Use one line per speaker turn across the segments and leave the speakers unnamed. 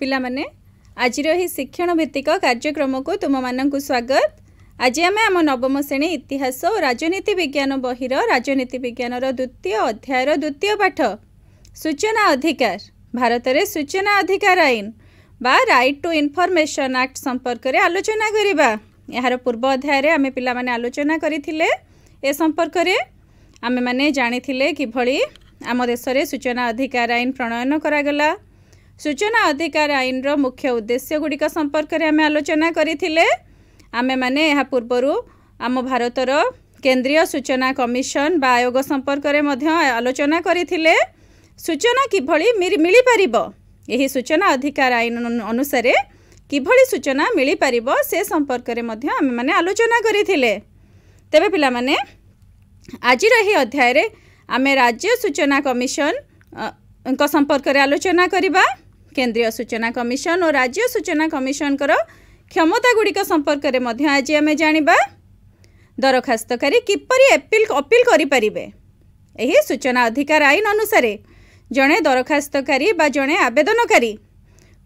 ପିଲାମାନେ ଆଜିର ଏହି ଶିକ୍ଷଣ ଭିତ୍ତିକ କାର୍ଯ୍ୟକ୍ରମକୁ ତୁମମାନଙ୍କୁ ସ୍ୱାଗତ ଆଜି ଆମେ ଆମ ନବମ ଶ୍ରେଣୀ ଇତିହାସ ଓ ରାଜନୀତି ବିଜ୍ଞାନ ବହିର ରାଜନୀତି ବିଜ୍ଞାନର ଦ୍ୱିତୀୟ ଅଧ୍ୟାୟର ଦ୍ୱିତୀୟ ପାଠ ସୂଚନା ଅଧିକାର ଭାରତରେ ସୂଚନା ଅଧିକାର ଆଇନ ବା ରାଇଟ୍ ଟୁ ଇନଫର୍ମେସନ୍ ଆକ୍ଟ ସମ୍ପର୍କରେ ଆଲୋଚନା କରିବା ଏହାର ପୂର୍ବ ଅଧ୍ୟାୟରେ ଆମେ ପିଲାମାନେ ଆଲୋଚନା କରିଥିଲେ ଏ ସମ୍ପର୍କରେ ଆମେମାନେ ଜାଣିଥିଲେ କିଭଳି ଆମ ଦେଶରେ ସୂଚନା ଅଧିକାର ଆଇନ ପ୍ରଣୟନ କରାଗଲା ସୂଚନା ଅଧିକାର ଆଇନର ମୁଖ୍ୟ ଉଦ୍ଦେଶ୍ୟଗୁଡ଼ିକ ସମ୍ପର୍କରେ ଆମେ ଆଲୋଚନା କରିଥିଲେ ଆମେମାନେ ଏହା ପୂର୍ବରୁ ଆମ ଭାରତର କେନ୍ଦ୍ରୀୟ ସୂଚନା କମିଶନ ବା ଆୟୋଗ ସମ୍ପର୍କରେ ମଧ୍ୟ ଆଲୋଚନା କରିଥିଲେ ସୂଚନା କିଭଳି ମିଳିପାରିବ ଏହି ସୂଚନା ଅଧିକାର ଆଇନ ଅନୁସାରେ କିଭଳି ସୂଚନା ମିଳିପାରିବ ସେ ସମ୍ପର୍କରେ ମଧ୍ୟ ଆମେମାନେ ଆଲୋଚନା କରିଥିଲେ ତେବେ ପିଲାମାନେ ଆଜିର ଏହି ଅଧ୍ୟାୟରେ ଆମେ ରାଜ୍ୟ ସୂଚନା କମିଶନ ଙ୍କ ସମ୍ପର୍କରେ ଆଲୋଚନା କରିବା କେନ୍ଦ୍ରୀୟ ସୂଚନା କମିଶନ ଓ ରାଜ୍ୟ ସୂଚନା କମିଶନଙ୍କର କ୍ଷମତାଗୁଡ଼ିକ ସମ୍ପର୍କରେ ମଧ୍ୟ ଆଜି ଆମେ ଜାଣିବା ଦରଖାସ୍ତକାରୀ କିପରି ଏପିଲ ଅପିଲ୍ କରିପାରିବେ ଏହି ସୂଚନା ଅଧିକାର ଆଇନ ଅନୁସାରେ ଜଣେ ଦରଖାସ୍ତକାରୀ ବା ଜଣେ ଆବେଦନକାରୀ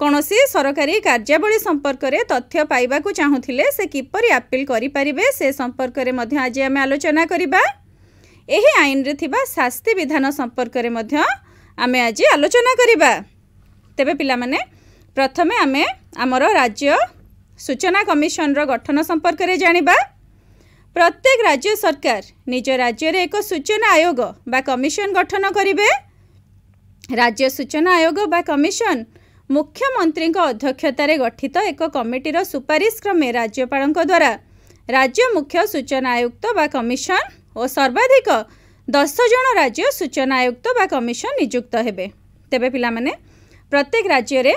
କୌଣସି ସରକାରୀ କାର୍ଯ୍ୟାବଳୀ ସମ୍ପର୍କରେ ତଥ୍ୟ ପାଇବାକୁ ଚାହୁଁଥିଲେ ସେ କିପରି ଆପିଲ କରିପାରିବେ ସେ ସମ୍ପର୍କରେ ମଧ୍ୟ ଆଜି ଆମେ ଆଲୋଚନା କରିବା ଏହି ଆଇନରେ ଥିବା ଶାସ୍ତି ବିଧାନ ସମ୍ପର୍କରେ ମଧ୍ୟ ଆମେ ଆଜି ଆଲୋଚନା କରିବା तेरे पाने प्रथम आम आम राज्य सूचना कमिशन रठन संपर्क जाणी प्रत्येक राज्य सरकार निज राज्य एक सूचना आयोग बा कमिशन गठन करे राज्य सूचना आयोग बा कमिशन मुख्यमंत्री अध्यक्षतार गठित एक कमिटर सुपारिश क्रमे राज्यपाल द्वारा राज्य मुख्य सूचना आयुक्त बा कमिशन और सर्वाधिक दस जन राज्य सूचना आयुक्त बा कमिशन निजुक्त होते तेरे पाने ପ୍ରତ୍ୟେକ ରାଜ୍ୟରେ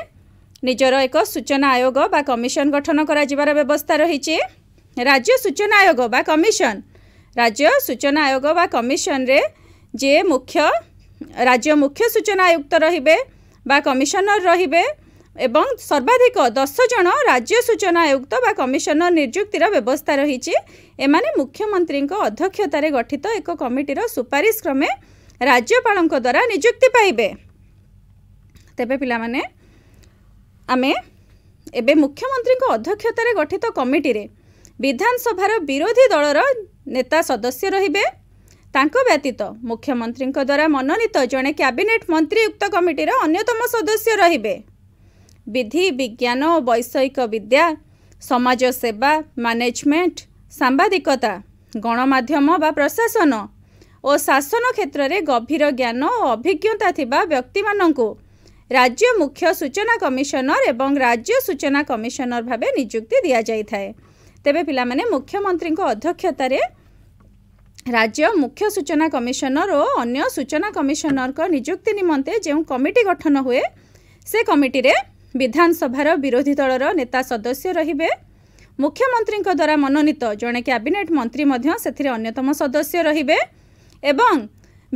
ନିଜର ଏକ ସୂଚନା ଆୟୋଗ ବା କମିଶନ ଗଠନ କରାଯିବାର ବ୍ୟବସ୍ଥା ରହିଛି ରାଜ୍ୟ ସୂଚନା ଆୟୋଗ ବା କମିଶନ ରାଜ୍ୟ ସୂଚନା ଆୟୋଗ ବା କମିଶନରେ ଯିଏ ମୁଖ୍ୟ ରାଜ୍ୟ ମୁଖ୍ୟ ସୂଚନା ଆୟୁକ୍ତ ରହିବେ ବା କମିଶନର ରହିବେ ଏବଂ ସର୍ବାଧିକ ଦଶ ଜଣ ରାଜ୍ୟ ସୂଚନା ଆୟୁକ୍ତ ବା କମିଶନର ନିଯୁକ୍ତିର ବ୍ୟବସ୍ଥା ରହିଛି ଏମାନେ ମୁଖ୍ୟମନ୍ତ୍ରୀଙ୍କ ଅଧ୍ୟକ୍ଷତାରେ ଗଠିତ ଏକ କମିଟିର ସୁପାରିଶ କ୍ରମେ ରାଜ୍ୟପାଳଙ୍କ ଦ୍ୱାରା ନିଯୁକ୍ତି ପାଇବେ ତେବେ ପିଲାମାନେ ଆମେ ଏବେ ମୁଖ୍ୟମନ୍ତ୍ରୀଙ୍କ ଅଧ୍ୟକ୍ଷତାରେ ଗଠିତ କମିଟିରେ ବିଧାନସଭାର ବିରୋଧୀ ଦଳର ନେତା ସଦସ୍ୟ ରହିବେ ତାଙ୍କ ବ୍ୟତୀତ ମୁଖ୍ୟମନ୍ତ୍ରୀଙ୍କ ଦ୍ୱାରା ମନୋନୀତ ଜଣେ କ୍ୟାବିନେଟ୍ ମନ୍ତ୍ରୀ ଉକ୍ତ କମିଟିର ଅନ୍ୟତମ ସଦସ୍ୟ ରହିବେ ବିଧି ବିଜ୍ଞାନ ଓ ବୈଷୟିକ ବିଦ୍ୟା ସମାଜ ସେବା ମ୍ୟାନେଜମେଣ୍ଟ ସାମ୍ବାଦିକତା ଗଣମାଧ୍ୟମ ବା ପ୍ରଶାସନ ଓ ଶାସନ କ୍ଷେତ୍ରରେ ଗଭୀର ଜ୍ଞାନ ଓ ଅଭିଜ୍ଞତା ଥିବା ବ୍ୟକ୍ତିମାନଙ୍କୁ ରାଜ୍ୟ ମୁଖ୍ୟ ସୂଚନା କମିଶନର ଏବଂ ରାଜ୍ୟ ସୂଚନା କମିଶନର ଭାବେ ନିଯୁକ୍ତି ଦିଆଯାଇଥାଏ ତେବେ ପିଲାମାନେ ମୁଖ୍ୟମନ୍ତ୍ରୀଙ୍କ ଅଧ୍ୟକ୍ଷତାରେ ରାଜ୍ୟ ମୁଖ୍ୟ ସୂଚନା କମିଶନର ଓ ଅନ୍ୟ ସୂଚନା କମିଶନରଙ୍କ ନିଯୁକ୍ତି ନିମନ୍ତେ ଯେଉଁ କମିଟି ଗଠନ ହୁଏ ସେ କମିଟିରେ ବିଧାନସଭାର ବିରୋଧୀ ଦଳର ନେତା ସଦସ୍ୟ ରହିବେ ମୁଖ୍ୟମନ୍ତ୍ରୀଙ୍କ ଦ୍ୱାରା ମନୋନୀତ ଜଣେ କ୍ୟାବିନେଟ୍ ମନ୍ତ୍ରୀ ମଧ୍ୟ ସେଥିରେ ଅନ୍ୟତମ ସଦସ୍ୟ ରହିବେ ଏବଂ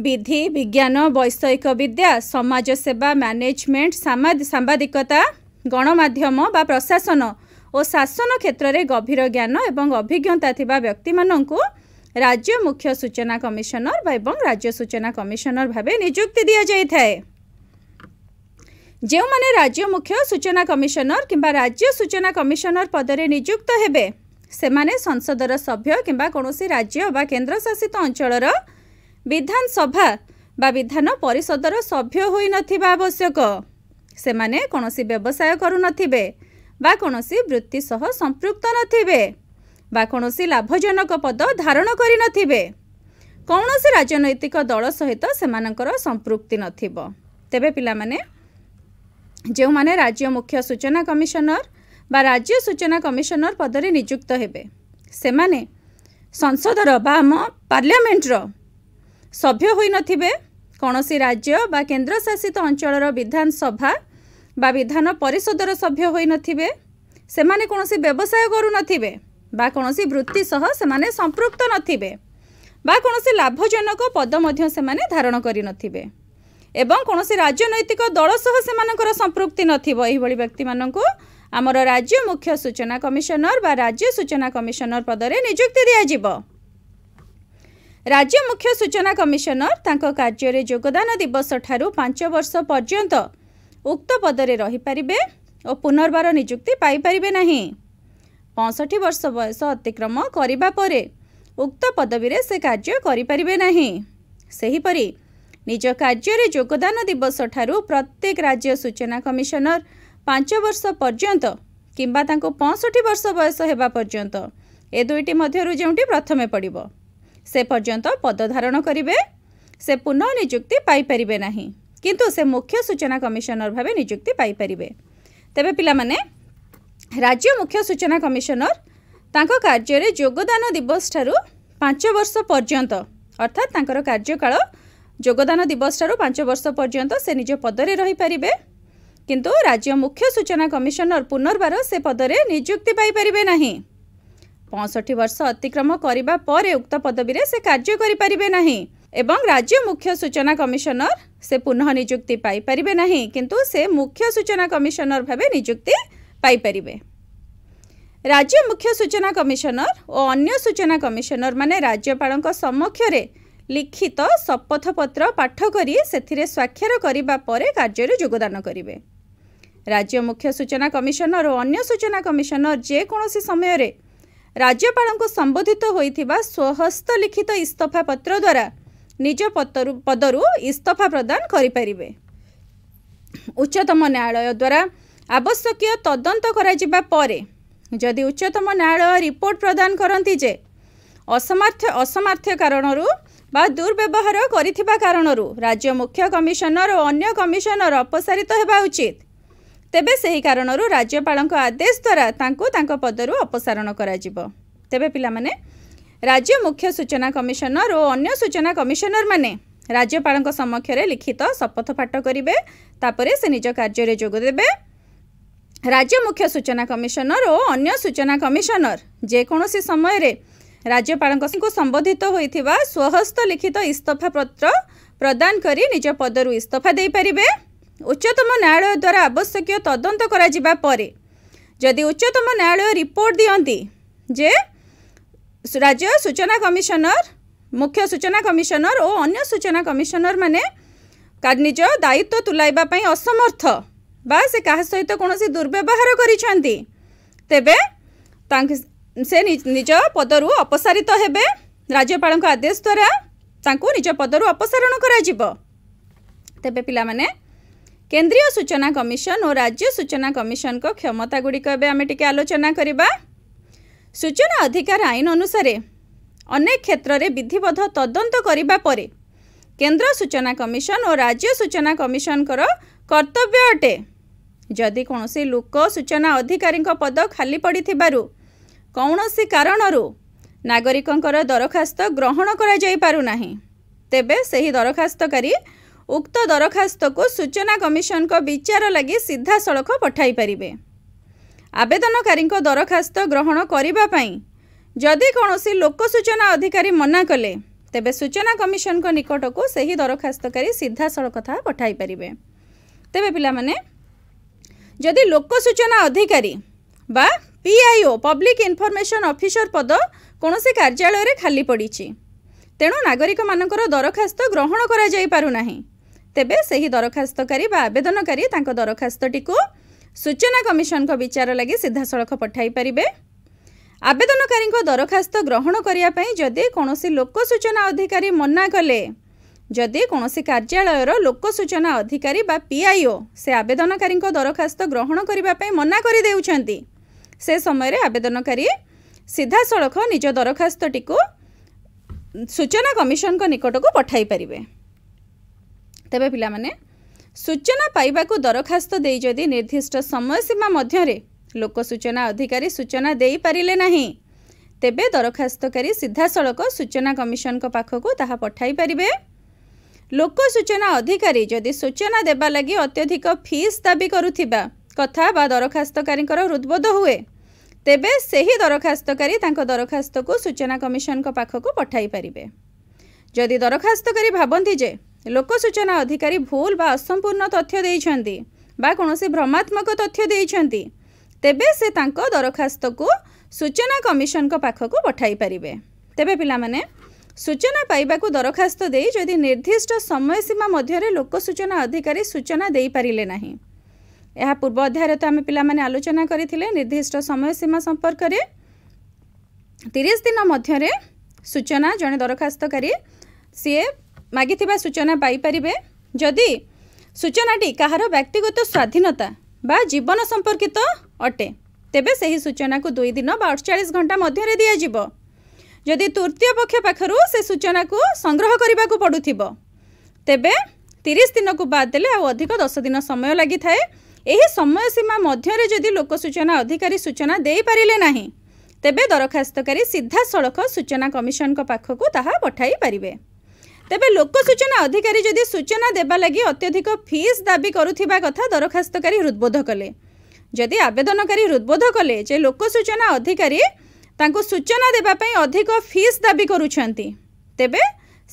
ବିଧି ବିଜ୍ଞାନ ବୈଷୟିକ ବିଦ୍ୟା ସମାଜସେବା ମ୍ୟାନେଜମେଣ୍ଟ ସାମ୍ବାଦିକତା ଗଣମାଧ୍ୟମ ବା ପ୍ରଶାସନ ଓ ଶାସନ କ୍ଷେତ୍ରରେ ଗଭୀର ଜ୍ଞାନ ଏବଂ ଅଭିଜ୍ଞତା ଥିବା ବ୍ୟକ୍ତିମାନଙ୍କୁ ରାଜ୍ୟ ମୁଖ୍ୟ ସୂଚନା କମିଶନର ବା ଏବଂ ରାଜ୍ୟ ସୂଚନା କମିଶନର ଭାବେ ନିଯୁକ୍ତି ଦିଆଯାଇଥାଏ ଯେଉଁମାନେ ରାଜ୍ୟ ମୁଖ୍ୟ ସୂଚନା କମିଶନର କିମ୍ବା ରାଜ୍ୟ ସୂଚନା କମିଶନର ପଦରେ ନିଯୁକ୍ତ ହେବେ ସେମାନେ ସଂସଦର ସଭ୍ୟ କିମ୍ବା କୌଣସି ରାଜ୍ୟ ବା କେନ୍ଦ୍ରଶାସିତ ଅଞ୍ଚଳର ବିଧାନସଭା ବା ବିଧାନ ପରିଷଦର ସଭ୍ୟ ହୋଇନଥିବା ଆବଶ୍ୟକ ସେମାନେ କୌଣସି ବ୍ୟବସାୟ କରୁନଥିବେ ବା କୌଣସି ବୃତ୍ତି ସହ ସମ୍ପୃକ୍ତ ନଥିବେ ବା କୌଣସି ଲାଭଜନକ ପଦ ଧାରଣ କରିନଥିବେ କୌଣସି ରାଜନୈତିକ ଦଳ ସହିତ ସେମାନଙ୍କର ସମ୍ପୃକ୍ତି ନଥିବ ତେବେ ପିଲାମାନେ ଯେଉଁମାନେ ରାଜ୍ୟ ମୁଖ୍ୟ ସୂଚନା କମିଶନର ବା ରାଜ୍ୟ ସୂଚନା କମିଶନର ପଦରେ ନିଯୁକ୍ତ ହେବେ ସେମାନେ ସଂସଦର ବା ଆମ ପାର୍ଲାମେଣ୍ଟର ସଭ୍ୟ ହୋଇନଥିବେ କୌଣସି ରାଜ୍ୟ ବା କେନ୍ଦ୍ରଶାସିତ ଅଞ୍ଚଳର ବିଧାନସଭା ବା ବିଧାନ ପରିଷଦର ସଭ୍ୟ ହୋଇନଥିବେ ସେମାନେ କୌଣସି ବ୍ୟବସାୟ କରୁନଥିବେ ବା କୌଣସି ବୃତ୍ତି ସହ ସେମାନେ ସମ୍ପୃକ୍ତ ନଥିବେ ବା କୌଣସି ଲାଭଜନକ ପଦ ମଧ୍ୟ ସେମାନେ ଧାରଣ କରିନଥିବେ ଏବଂ କୌଣସି ରାଜନୈତିକ ଦଳ ସହ ସେମାନଙ୍କର ସମ୍ପୃକ୍ତି ନଥିବ ଏହିଭଳି ବ୍ୟକ୍ତିମାନଙ୍କୁ ଆମର ରାଜ୍ୟ ମୁଖ୍ୟ ସୂଚନା କମିଶନର ବା ରାଜ୍ୟ ସୂଚନା କମିଶନର ପଦରେ ନିଯୁକ୍ତି ଦିଆଯିବ ରାଜ୍ୟ ମୁଖ୍ୟ ସୂଚନା କମିଶନର ତାଙ୍କ କାର୍ଯ୍ୟରେ ଯୋଗଦାନ ଦିବସ ଠାରୁ ପାଞ୍ଚ ବର୍ଷ ପର୍ଯ୍ୟନ୍ତ ଉକ୍ତ ପଦରେ ରହିପାରିବେ ଓ ପୁନର୍ବାର ନିଯୁକ୍ତି ପାଇପାରିବେ ନାହିଁ ପଞ୍ଚଷଠି ବର୍ଷ ବୟସ ଅତିକ୍ରମ କରିବା ପରେ ଉକ୍ତ ପଦବୀରେ ସେ କାର୍ଯ୍ୟ କରିପାରିବେ ନାହିଁ ସେହିପରି ନିଜ କାର୍ଯ୍ୟରେ ଯୋଗଦାନ ଦିବସ ଠାରୁ ପ୍ରତ୍ୟେକ ରାଜ୍ୟ ସୂଚନା କମିଶନର ପାଞ୍ଚ ବର୍ଷ ପର୍ଯ୍ୟନ୍ତ କିମ୍ବା ତାଙ୍କୁ ପଞ୍ଚଷଠି ବର୍ଷ ବୟସ ହେବା ପର୍ଯ୍ୟନ୍ତ ଏ ଦୁଇଟି ମଧ୍ୟରୁ ଯେଉଁଟି ପ୍ରଥମେ ପଡ଼ିବ ସେ ପର୍ଯ୍ୟନ୍ତ ପଦ ଧାରଣ କରିବେ ସେ ପୁନଃ ନିଯୁକ୍ତି ପାଇପାରିବେ ନାହିଁ କିନ୍ତୁ ସେ ମୁଖ୍ୟ ସୂଚନା କମିଶନର ଭାବେ ନିଯୁକ୍ତି ପାଇପାରିବେ ତେବେ ପିଲାମାନେ ରାଜ୍ୟ ମୁଖ୍ୟ ସୂଚନା କମିଶନର ତାଙ୍କ କାର୍ଯ୍ୟରେ ଯୋଗଦାନ ଦିବସ ଠାରୁ ପାଞ୍ଚ ବର୍ଷ ପର୍ଯ୍ୟନ୍ତ ଅର୍ଥାତ୍ ତାଙ୍କର କାର୍ଯ୍ୟକାଳ ଯୋଗଦାନ ଦିବସ ଠାରୁ ପାଞ୍ଚ ବର୍ଷ ପର୍ଯ୍ୟନ୍ତ ସେ ନିଜ ପଦରେ ରହିପାରିବେ କିନ୍ତୁ ରାଜ୍ୟ ମୁଖ୍ୟ ସୂଚନା କମିଶନର ପୁନର୍ବାର ସେ ପଦରେ ନିଯୁକ୍ତି ପାଇପାରିବେ ନାହିଁ ପଞ୍ଚଷଠି ବର୍ଷ ଅତିକ୍ରମ କରିବା ପରେ ଉକ୍ତ ପଦବୀରେ ସେ କାର୍ଯ୍ୟ କରିପାରିବେ ନାହିଁ ଏବଂ ରାଜ୍ୟ ମୁଖ୍ୟ ସୂଚନା କମିଶନର ସେ ପୁନଃ ନିଯୁକ୍ତି ପାଇପାରିବେ ନାହିଁ କିନ୍ତୁ ସେ ମୁଖ୍ୟ ସୂଚନା କମିଶନର ଭାବେ ନିଯୁକ୍ତି ପାଇପାରିବେ ରାଜ୍ୟ ମୁଖ୍ୟ ସୂଚନା କମିଶନର ଓ ଅନ୍ୟ ସୂଚନା କମିଶନରମାନେ ରାଜ୍ୟପାଳଙ୍କ ସମ୍ମୁଖରେ ଲିଖିତ ଶପଥପତ୍ର ପାଠ କରି ସେଥିରେ ସ୍ୱାକ୍ଷର କରିବା ପରେ କାର୍ଯ୍ୟରେ ଯୋଗଦାନ କରିବେ ରାଜ୍ୟ ମୁଖ୍ୟ ସୂଚନା କମିଶନର ଓ ଅନ୍ୟ ସୂଚନା କମିଶନର ଯେକୌଣସି ସମୟରେ ରାଜ୍ୟପାଳଙ୍କୁ ସମ୍ବୋଧିତ ହୋଇଥିବା ସ୍ୱହସ୍ତଲିଖିତ ଇସ୍ତଫା ପତ୍ର ଦ୍ୱାରା ନିଜ ପତରୁ ପଦରୁ ଇସ୍ତଫା ପ୍ରଦାନ କରିପାରିବେ ଉଚ୍ଚତମ ନ୍ୟାୟାଳୟ ଦ୍ୱାରା ଆବଶ୍ୟକୀୟ ତଦନ୍ତ କରାଯିବା ପରେ ଯଦି ଉଚ୍ଚତମ ନ୍ୟାୟାଳୟ ରିପୋର୍ଟ ପ୍ରଦାନ କରନ୍ତି ଯେ ଅସମର୍ଥ ଅସମର୍ଥ୍ୟ କାରଣରୁ ବା ଦୁର୍ବ୍ୟବହାର କରିଥିବା କାରଣରୁ ରାଜ୍ୟ ମୁଖ୍ୟ କମିଶନର ଓ ଅନ୍ୟ କମିଶନର ଅପସାରିତ ହେବା ଉଚିତ ତେବେ ସେହି କାରଣରୁ ରାଜ୍ୟପାଳଙ୍କ ଆଦେଶ ଦ୍ୱାରା ତାଙ୍କୁ ତାଙ୍କ ପଦରୁ ଅପସାରଣ କରାଯିବ ତେବେ ପିଲାମାନେ ରାଜ୍ୟ ମୁଖ୍ୟ ସୂଚନା କମିଶନର ଓ ଅନ୍ୟ ସୂଚନା କମିଶନରମାନେ ରାଜ୍ୟପାଳଙ୍କ ସମକ୍ଷରେ ଲିଖିତ ଶପଥପାଠ କରିବେ ତାପରେ ସେ ନିଜ କାର୍ଯ୍ୟରେ ଯୋଗଦେବେ ରାଜ୍ୟ ମୁଖ୍ୟ ସୂଚନା କମିଶନର ଓ ଅନ୍ୟ ସୂଚନା କମିଶନର ଯେକୌଣସି ସମୟରେ ରାଜ୍ୟପାଳଙ୍କୁ ସମ୍ବୋଧିତ ହୋଇଥିବା ସ୍ୱହସ୍ତ ଲିଖିତ ଇସ୍ତଫା ପତ୍ର ପ୍ରଦାନ କରି ନିଜ ପଦରୁ ଇସ୍ତଫା ଦେଇପାରିବେ ଉଚ୍ଚତମ ନ୍ୟାୟାଳୟ ଦ୍ୱାରା ଆବଶ୍ୟକୀୟ ତଦନ୍ତ କରାଯିବା ପରେ ଯଦି ଉଚ୍ଚତମ ନ୍ୟାୟାଳୟ ରିପୋର୍ଟ ଦିଅନ୍ତି ଯେ ରାଜ୍ୟ ସୂଚନା କମିଶନର ମୁଖ୍ୟ ସୂଚନା କମିଶନର ଓ ଅନ୍ୟ ସୂଚନା କମିଶନରମାନେ ନିଜ ଦାୟିତ୍ୱ ତୁଲାଇବା ପାଇଁ ଅସମର୍ଥ ବା ସେ କାହା ସହିତ କୌଣସି ଦୁର୍ବ୍ୟବହାର କରିଛନ୍ତି ତେବେ ତାଙ୍କ ସେ ନିଜ ପଦରୁ ଅପସାରିତ ହେବେ ରାଜ୍ୟପାଳଙ୍କ ଆଦେଶ ଦ୍ୱାରା ତାଙ୍କୁ ନିଜ ପଦରୁ ଅପସାରଣ କରାଯିବ ତେବେ ପିଲାମାନେ କେନ୍ଦ୍ରୀୟ ସୂଚନା କମିଶନ ଓ ରାଜ୍ୟ ସୂଚନା କମିଶନଙ୍କ କ୍ଷମତାଗୁଡ଼ିକ ଏବେ ଆମେ ଟିକେ ଆଲୋଚନା କରିବା ସୂଚନା ଅଧିକାର ଆଇନ ଅନୁସାରେ ଅନେକ କ୍ଷେତ୍ରରେ ବିଧିବଦ୍ଧ ତଦନ୍ତ କରିବା ପରେ କେନ୍ଦ୍ର ସୂଚନା କମିଶନ ଓ ରାଜ୍ୟ ସୂଚନା କମିଶନଙ୍କର କର୍ତ୍ତବ୍ୟ ଅଟେ ଯଦି କୌଣସି ଲୋକ ସୂଚନା ଅଧିକାରୀଙ୍କ ପଦ ଖାଲି ପଡ଼ିଥିବାରୁ କୌଣସି କାରଣରୁ ନାଗରିକଙ୍କର ଦରଖାସ୍ତ ଗ୍ରହଣ କରାଯାଇପାରୁନାହିଁ ତେବେ ସେହି ଦରଖାସ୍ତକାରୀ ଉକ୍ତ ଦରଖାସ୍ତକୁ ସୂଚନା କମିଶନଙ୍କ ବିଚାର ଲାଗି ସିଧାସଳଖ ପଠାଇ ପାରିବେ ଆବେଦନକାରୀଙ୍କ ଦରଖାସ୍ତ ଗ୍ରହଣ କରିବା ପାଇଁ ଯଦି କୌଣସି ଲୋକ ସୂଚନା ଅଧିକାରୀ ମନା କଲେ ତେବେ ସୂଚନା କମିଶନଙ୍କ ନିକଟକୁ ସେହି ଦରଖାସ୍ତକାରୀ ସିଧାସଳଖ କଥା ପଠାଇ ପାରିବେ ତେବେ ପିଲାମାନେ ଯଦି ଲୋକ ସୂଚନା ଅଧିକାରୀ ବା ପିଆଇଓ ପବ୍ଲିକ୍ ଇନଫର୍ମେସନ୍ ଅଫିସର ପଦ କୌଣସି କାର୍ଯ୍ୟାଳୟରେ ଖାଲି ପଡ଼ିଛି ତେଣୁ ନାଗରିକମାନଙ୍କର ଦରଖାସ୍ତ ଗ୍ରହଣ କରାଯାଇପାରୁନାହିଁ ତେବେ ସେହି ଦରଖାସ୍ତକାରୀ ବା ଆବେଦନକାରୀ ତାଙ୍କ ଦରଖାସ୍ତଟିକୁ ସୂଚନା କମିଶନଙ୍କ ବିଚାର ଲାଗି ସିଧାସଳଖ ପଠାଇ ପାରିବେ ଆବେଦନକାରୀଙ୍କ ଦରଖାସ୍ତ ଗ୍ରହଣ କରିବା ପାଇଁ ଯଦି କୌଣସି ଲୋକ ସୂଚନା ଅଧିକାରୀ ମନା କଲେ ଯଦି କୌଣସି କାର୍ଯ୍ୟାଳୟର ଲୋକ ସୂଚନା ଅଧିକାରୀ ବା ପିଆଇଓ ସେ ଆବେଦନକାରୀଙ୍କ ଦରଖାସ୍ତ ଗ୍ରହଣ କରିବା ପାଇଁ ମନା କରିଦେଉଛନ୍ତି ସେ ସମୟରେ ଆବେଦନକାରୀ ସିଧାସଳଖ ନିଜ ଦରଖାସ୍ତଟିକୁ ସୂଚନା କମିଶନଙ୍କ ନିକଟକୁ ପଠାଇପାରିବେ ତେବେ ପିଲାମାନେ ସୂଚନା ପାଇବାକୁ ଦରଖାସ୍ତ ଦେଇ ଯଦି ନିର୍ଦ୍ଦିଷ୍ଟ ସମୟ ସୀମା ମଧ୍ୟରେ ଲୋକ ସୂଚନା ଅଧିକାରୀ ସୂଚନା ଦେଇପାରିଲେ ନାହିଁ ତେବେ ଦରଖାସ୍ତକାରୀ ସିଧାସଳଖ ସୂଚନା କମିଶନଙ୍କ ପାଖକୁ ତାହା ପଠାଇ ପାରିବେ ଲୋକ ସୂଚନା ଅଧିକାରୀ ଯଦି ସୂଚନା ଦେବା ଲାଗି ଅତ୍ୟଧିକ ଫିସ୍ ଦାବି କରୁଥିବା କଥା ବା ଦରଖାସ୍ତକାରୀଙ୍କର ହୃଦ୍ବୋଧ ହୁଏ ତେବେ ସେହି ଦରଖାସ୍ତକାରୀ ତାଙ୍କ ଦରଖାସ୍ତକୁ ସୂଚନା କମିଶନଙ୍କ ପାଖକୁ ପଠାଇ ପାରିବେ ଯଦି ଦରଖାସ୍ତକାରୀ ଭାବନ୍ତି ଯେ ଲୋକ ସୂଚନା ଅଧିକାରୀ ଭୁଲ ବା ଅସମ୍ପୂର୍ଣ୍ଣ ତଥ୍ୟ ଦେଇଛନ୍ତି ବା କୌଣସି ଭ୍ରମାତ୍ମକ ତଥ୍ୟ ଦେଇଛନ୍ତି ତେବେ ସେ ତାଙ୍କ ଦରଖାସ୍ତକୁ ସୂଚନା କମିଶନଙ୍କ ପାଖକୁ ପଠାଇ ପାରିବେ ତେବେ ପିଲାମାନେ ସୂଚନା ପାଇବାକୁ ଦରଖାସ୍ତ ଦେଇ ଯଦି ନିର୍ଦ୍ଦିଷ୍ଟ ସୀମା ମଧ୍ୟରେ ଲୋକ ସୂଚନା ଅଧିକାରୀ ସୂଚନା ଦେଇପାରିଲେ ନାହିଁ ଏହା ପୂର୍ବ ଅଧ୍ୟାୟରେ ତ ଆମେ ପିଲାମାନେ ଆଲୋଚନା କରିଥିଲେ ନିର୍ଦ୍ଦିଷ୍ଟ ସୀମା ସମ୍ପର୍କରେ ତିରିଶ ଦିନ ମଧ୍ୟରେ ସୂଚନା ଜଣେ ଦରଖାସ୍ତକାରୀ ସିଏ ମାଗିଥିବା ସୂଚନା ପାଇପାରିବେ ଯଦି ସୂଚନାଟି କାହାର ବ୍ୟକ୍ତିଗତ ସ୍ୱାଧୀନତା ବା ଜୀବନ ସମ୍ପର୍କିତ ଅଟେ ତେବେ ସେହି ସୂଚନାକୁ ଦୁଇ ଦିନ ବା ଅଠଚାଳିଶ ଘଣ୍ଟା ମଧ୍ୟରେ ଦିଆଯିବ ଯଦି ତୃତୀୟ ପକ୍ଷ ପାଖରୁ ସେ ସୂଚନାକୁ ସଂଗ୍ରହ କରିବାକୁ ପଡ଼ୁଥିବ ତେବେ ତିରିଶ ଦିନକୁ ବାଦ୍ ଦେଲେ ଆଉ ଅଧିକ ଦଶ ଦିନ ସମୟ ଲାଗିଥାଏ ଏହି ସମୟ ସୀମା ମଧ୍ୟରେ ଯଦି ଲୋକ ସୂଚନା ଅଧିକାରୀ ସୂଚନା ଦେଇପାରିଲେ ନାହିଁ ତେବେ ଦରଖାସ୍ତକାରୀ ସିଧାସଳଖ ସୂଚନା କମିଶନଙ୍କ ପାଖକୁ ତାହା ପଠାଇ ପାରିବେ তেবে লোক সূচনা অধিকারী যদি সূচনা দেবা লাগি অত্যধিক ফিস দাবি করুথিবা কথা দরখাস্তকারী হৃদবোধ কলে যদি আবেদনকারী হৃদবোধ কলে যে লোক সূচনা অধিকারী ତାଙ୍କୁ ସୂଚନା ଦେବା ପାଇଁ ଅଧିକ ଫିସ୍ ଦାବି କରୁଛନ୍ତି ତେବେ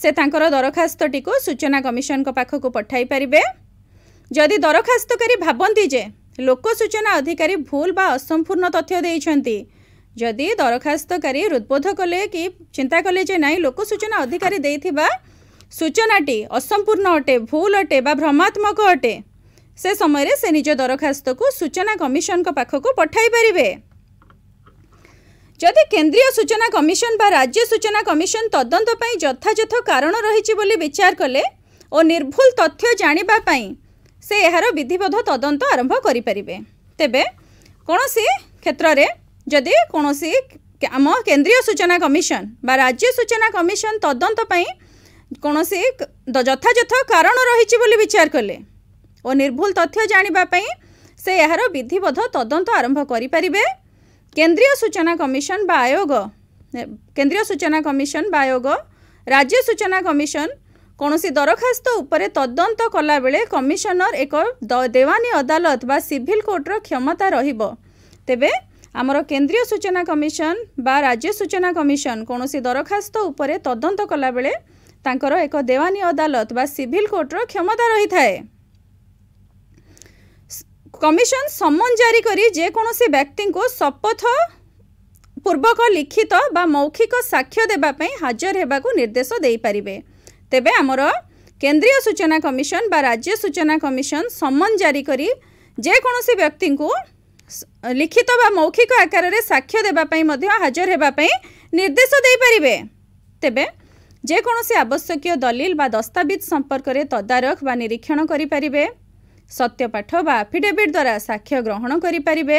ସେ ତାଙ୍କର ଦରଖାସ୍ତଟିକୁ ସୂଚନା କମିଶନଙ୍କ ପାଖକୁ ପଠାଇ ପାରିବେ ଯଦି ଦରଖାସ୍ତକାରୀ ଭାବନ୍ତି ଯେ ଲୋକ ସୂଚନା ଅଧିକାରୀ ଭୁଲ ବା ଅସମ୍ପୂର୍ଣ୍ଣ ତଥ୍ୟ ଦେଇଛନ୍ତି ଯଦି ଦରଖାସ୍ତକାରୀ ହୃଦବୋଧ କଲେ କି ଚିନ୍ତା କଲେ ଯେ ନାହିଁ ଲୋକ ସୂଚନା ଅଧିକାରୀ ଦେଇଥିବା ସୂଚନାଟି ଅସମ୍ପୂର୍ଣ୍ଣ ଅଟେ ଭୁଲ ଅଟେ ବା ଭ୍ରମାତ୍ମକ ଅଟେ ସେ ସମୟରେ ସେ ନିଜ ଦରଖାସ୍ତକୁ ସୂଚନା କମିଶନଙ୍କ ପାଖକୁ ପଠାଇ ପାରିବେ ଯଦି କେନ୍ଦ୍ରୀୟ ସୂଚନା କମିଶନ ବା ରାଜ୍ୟ ସୂଚନା କମିଶନ ତଦନ୍ତ ପାଇଁ ଯଥାଯଥ କାରଣ ରହିଛି ବୋଲି ବିଚାର କଲେ ଓ ନିର୍ଭୁଲ ତଥ୍ୟ ଜାଣିବା ପାଇଁ ସେ ଏହାର ବିଧିବଦ୍ଧ ତଦନ୍ତ ଆରମ୍ଭ କରିପାରିବେ ତେବେ କୌଣସି କ୍ଷେତ୍ରରେ ଯଦି କୌଣସି ଆମ କେନ୍ଦ୍ରୀୟ ସୂଚନା କମିଶନ ବା ରାଜ୍ୟ ସୂଚନା କମିଶନ ତଦନ୍ତ ପାଇଁ କୌଣସି ଯଥାଯଥ କାରଣ ରହିଛି ବୋଲି ବିଚାର କଲେ ଓ ନିର୍ଭୁଲ ତଥ୍ୟ ଜାଣିବା ପାଇଁ ସେ ଏହାର ବିଧିବଦ୍ଧ ତଦନ୍ତ ଆରମ୍ଭ କରିପାରିବେ କେନ୍ଦ୍ରୀୟ ସୂଚନା କମିଶନ ବା ଆୟୋଗ କେନ୍ଦ୍ରୀୟ ସୂଚନା କମିଶନ ବା ଆୟୋଗ ରାଜ୍ୟ ସୂଚନା କମିଶନ କୌଣସି ଦରଖାସ୍ତ ଉପରେ ତଦନ୍ତ କଲାବେଳେ କମିଶନର ଏକ ଦେୱାନୀ ଅଦାଲତ ବା ସିଭିଲ କୋର୍ଟର କ୍ଷମତା ରହିବ ତେବେ ଆମର କେନ୍ଦ୍ରୀୟ ସୂଚନା କମିଶନ ବା ରାଜ୍ୟ ସୂଚନା କମିଶନ କୌଣସି ଦରଖାସ୍ତ ଉପରେ ତଦନ୍ତ କଲାବେଳେ ତାଙ୍କର ଏକ ଦେୱାନୀ ଅଦାଲତ ବା ସିଭିଲ କୋର୍ଟର କ୍ଷମତା ରହିଥାଏ କମିଶନ ସମନ ଜାରି କରି ଯେକୌଣସି ବ୍ୟକ୍ତିଙ୍କୁ ଶପଥ ପୂର୍ବକ ଲିଖିତ ବା ମୌଖିକ ସାକ୍ଷ୍ୟ ଦେବା ପାଇଁ ହାଜର ହେବାକୁ ନିର୍ଦ୍ଦେଶ ଦେଇପାରିବେ ତେବେ ଆମର କେନ୍ଦ୍ରୀୟ ସୂଚନା କମିଶନ ବା ରାଜ୍ୟ ସୂଚନା କମିଶନ ସମନ ଜାରି କରି ଯେକୌଣସି ବ୍ୟକ୍ତିଙ୍କୁ ଲିଖିତ ବା ମୌଖିକ ଆକାରରେ ସାକ୍ଷ୍ୟ ଦେବା ପାଇଁ ମଧ୍ୟ ହାଜର ହେବା ପାଇଁ ନିର୍ଦ୍ଦେଶ ଦେଇପାରିବେ ତେବେ ଯେକୌଣସି ଆବଶ୍ୟକୀୟ ଦଲିଲ ବା ଦସ୍ତାବିଜ ସମ୍ପର୍କରେ ତଦାରଖ ବା ନିରୀକ୍ଷଣ କରିପାରିବେ ସତ୍ୟପାଠ ବା ଆଫିଡେଭିଟ୍ ଦ୍ୱାରା ସାକ୍ଷ୍ୟ ଗ୍ରହଣ କରିପାରିବେ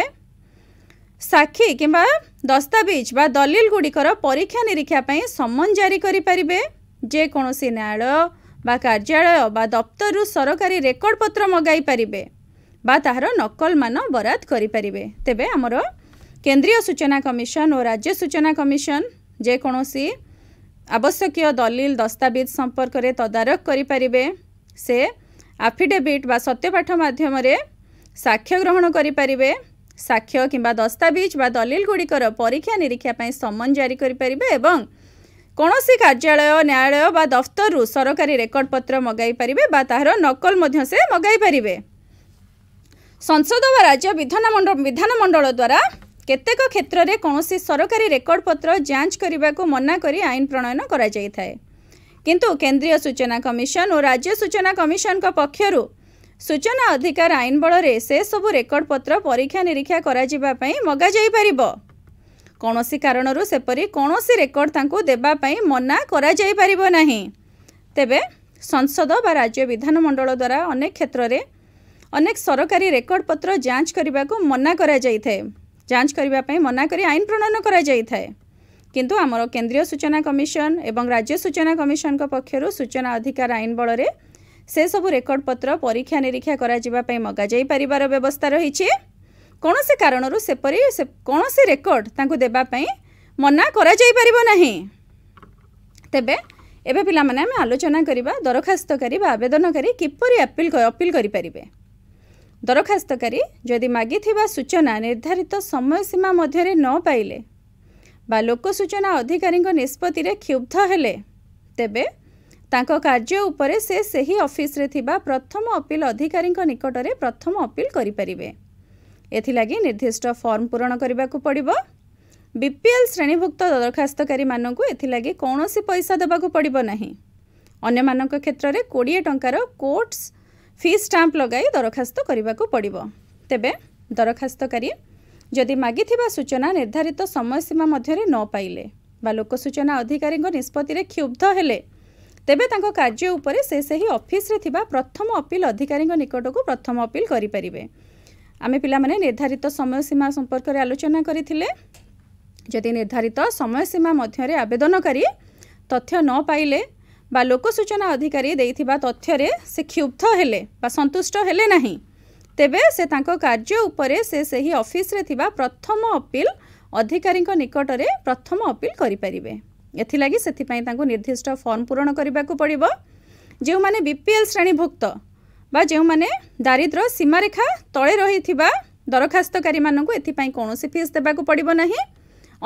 ସାକ୍ଷୀ କିମ୍ବା ଦସ୍ତାବିଜ ବା ଦଲିଲଗୁଡ଼ିକର ପରୀକ୍ଷା ନିରୀକ୍ଷା ପାଇଁ ସମନ ଜାରି କରିପାରିବେ ଯେକୌଣସି ନ୍ୟାୟାଳୟ ବା କାର୍ଯ୍ୟାଳୟ ବା ଦପ୍ତରରୁ ସରକାରୀ ରେକର୍ଡ଼ ପତ୍ର ମଗାଇ ପାରିବେ ବା ତାହାର ନକଲମାନ ବରାଦ କରିପାରିବେ ତେବେ ଆମର କେନ୍ଦ୍ରୀୟ ସୂଚନା କମିଶନ ଓ ରାଜ୍ୟ ସୂଚନା କମିଶନ ଯେକୌଣସି ଆବଶ୍ୟକୀୟ ଦଲିଲ ଦସ୍ତାବିଜ ସମ୍ପର୍କରେ ତଦାରଖ କରିପାରିବେ ସେ ଆଫିଡେଭିଟ୍ ବା ସତ୍ୟପାଠ ମାଧ୍ୟମରେ ସାକ୍ଷ୍ୟ ଗ୍ରହଣ କରିପାରିବେ ସାକ୍ଷ୍ୟ କିମ୍ବା ଦସ୍ତାବିଜ ବା ଦଲିଲ ଗୁଡ଼ିକର ପରୀକ୍ଷା ନିରୀକ୍ଷା ପାଇଁ ସମନ ଜାରି କରିପାରିବେ ଏବଂ କୌଣସି କାର୍ଯ୍ୟାଳୟ ନ୍ୟାୟାଳୟ ବା ଦଫ୍ତରରୁ ସରକାରୀ ରେକର୍ଡ଼ ପତ୍ର ମଗାଇ ପାରିବେ ବା ତାହାର ନକଲ ମଧ୍ୟ ସେ ମଗାଇ ପାରିବେ ସଂସଦ ବା ରାଜ୍ୟ ବିଧାନମଣ୍ଡଳ ବିଧାନମଣ୍ଡଳ ଦ୍ୱାରା କେତେକ କ୍ଷେତ୍ରରେ କୌଣସି ସରକାରୀ ରେକର୍ଡ଼ପତ୍ର ଯାଞ୍ଚ କରିବାକୁ ମନା କରି ଆଇନ ପ୍ରଣୟନ କରାଯାଇଥାଏ କିନ୍ତୁ କେନ୍ଦ୍ରୀୟ ସୂଚନା କମିଶନ ଓ ରାଜ୍ୟ ସୂଚନା କମିଶନଙ୍କ ପକ୍ଷରୁ ସୂଚନା ଅଧିକାର ଆଇନ ବଳରେ ସେସବୁ ରେକର୍ଡ଼ପତ୍ର ପରୀକ୍ଷା ନିରୀକ୍ଷା କରାଯିବା ପାଇଁ ମଗାଯାଇପାରିବ କୌଣସି କାରଣରୁ ସେପରି କୌଣସି ରେକର୍ଡ଼ ତାଙ୍କୁ ଦେବା ପାଇଁ ମନା କରାଯାଇପାରିବ ନାହିଁ ତେବେ ସଂସଦ ବା ରାଜ୍ୟ ବିଧାନମଣ୍ଡଳ ଦ୍ୱାରା ଅନେକ କ୍ଷେତ୍ରରେ ଅନେକ ସରକାରୀ ରେକର୍ଡ଼ପତ୍ର ଯାଞ୍ଚ କରିବାକୁ ମନା କରାଯାଇଥାଏ ଯାଞ୍ଚ କରିବା ପାଇଁ ମନା କରି ଆଇନ ପ୍ରଣୟନ କରାଯାଇଥାଏ କିନ୍ତୁ ଆମର କେନ୍ଦ୍ରୀୟ ସୂଚନା କମିଶନ ଏବଂ ରାଜ୍ୟ ସୂଚନା କମିଶନଙ୍କ ପକ୍ଷରୁ ସୂଚନା ଅଧିକାର ଆଇନ ବଳରେ ସେସବୁ ରେକର୍ଡ ପତ୍ର ପରୀକ୍ଷା ନିରୀକ୍ଷା କରାଯିବା ପାଇଁ ମଗାଯାଇ ପାରିବାର ବ୍ୟବସ୍ଥା ରହିଛି କୌଣସି କାରଣରୁ ସେପରି କୌଣସି ରେକର୍ଡ ତାଙ୍କୁ ଦେବା ପାଇଁ ମନା କରାଯାଇପାରିବ ନାହିଁ ତେବେ ଏବେ ପିଲାମାନେ ଆମେ ଆଲୋଚନା କରିବା ଦରଖାସ୍ତକାରୀ ବା ଆବେଦନକାରୀ କିପରି ଅପିଲ୍ ଅପିଲ୍ କରିପାରିବେ ଦରଖାସ୍ତକାରୀ ଯଦି ମାଗିଥିବା ସୂଚନା ନିର୍ଦ୍ଧାରିତ ସମୟ ସୀମା ମଧ୍ୟରେ ନ ପାଇଲେ ବା ଲୋକ ସୂଚନା ଅଧିକାରୀଙ୍କ ନିଷ୍ପତ୍ତିରେ କ୍ଷୁବ୍ଧ ହେଲେ ତେବେ ତାଙ୍କ କାର୍ଯ୍ୟ ଉପରେ ସେ ସେହି ଅଫିସରେ ଥିବା ପ୍ରଥମ ଅପିଲ୍ ଅଧିକାରୀଙ୍କ ନିକଟରେ ପ୍ରଥମ ଅପିଲ୍ କରିପାରିବେ ଏଥିଲାଗି ନିର୍ଦ୍ଦିଷ୍ଟ ଫର୍ମ ପୂରଣ କରିବାକୁ ପଡ଼ିବ ବିପିଏଲ୍ ଶ୍ରେଣୀଭୁକ୍ତ ଦରଖାସ୍ତକାରୀମାନଙ୍କୁ ଏଥିଲାଗି କୌଣସି ପଇସା ଦେବାକୁ ପଡ଼ିବ ନାହିଁ ଅନ୍ୟମାନଙ୍କ କ୍ଷେତ୍ରରେ କୋଡ଼ିଏ ଟଙ୍କାର କୋର୍ଟସ୍ ଫି ଷ୍ଟାମ୍ପ ଲଗାଇ ଦରଖାସ୍ତ କରିବାକୁ ପଡ଼ିବ ତେବେ ଦରଖାସ୍ତକାରୀ ଯଦି ମାଗିଥିବା ସୂଚନା ନିର୍ଦ୍ଧାରିତ ସମୟସୀମା ମଧ୍ୟରେ ନ ପାଇଲେ ବା ଲୋକ ସୂଚନା ଅଧିକାରୀଙ୍କ ନିଷ୍ପତ୍ତିରେ କ୍ଷୁବ୍ଧ ହେଲେ ତେବେ ତାଙ୍କ କାର୍ଯ୍ୟ ଉପରେ ସେ ସେହି ଅଫିସରେ ଥିବା ପ୍ରଥମ ଅପିଲ୍ ଅଧିକାରୀଙ୍କ ନିକଟକୁ ପ୍ରଥମ ଅପିଲ୍ କରିପାରିବେ ଆମେ ପିଲାମାନେ ନିର୍ଦ୍ଧାରିତ ସମୟସୀମା ସମ୍ପର୍କରେ ଆଲୋଚନା କରିଥିଲେ ଯଦି ନିର୍ଦ୍ଧାରିତ ସମୟସୀମା ମଧ୍ୟରେ ଆବେଦନକାରୀ ତଥ୍ୟ ନ ପାଇଲେ ବା ଲୋକ ସୂଚନା ଅଧିକାରୀ ଦେଇଥିବା ତଥ୍ୟରେ ସେ କ୍ଷୁବ୍ଧ ହେଲେ ବା ସନ୍ତୁଷ୍ଟ ହେଲେ ନାହିଁ ତେବେ ସେ ତାଙ୍କ କାର୍ଯ୍ୟ ଉପରେ ସେ ସେହି ଅଫିସରେ ଥିବା ପ୍ରଥମ ଅପିଲ୍ ଅଧିକାରୀଙ୍କ ନିକଟରେ ପ୍ରଥମ ଅପିଲ୍ କରିପାରିବେ ଏଥିଲାଗି ସେଥିପାଇଁ ତାଙ୍କୁ ନିର୍ଦ୍ଦିଷ୍ଟ ଫର୍ମ ପୂରଣ କରିବାକୁ ପଡ଼ିବ ଯେଉଁମାନେ ବି ବିପିଏଲ୍ ଶ୍ରେଣୀଭୁକ୍ତ ବା ଯେଉଁମାନେ ଦାରିଦ୍ର୍ୟ ସୀମାରେଖା ତଳେ ରହିଥିବା ଦରଖାସ୍ତକାରୀମାନଙ୍କୁ ଏଥିପାଇଁ କୌଣସି ଫିସ୍ ଦେବାକୁ ପଡ଼ିବ ନାହିଁ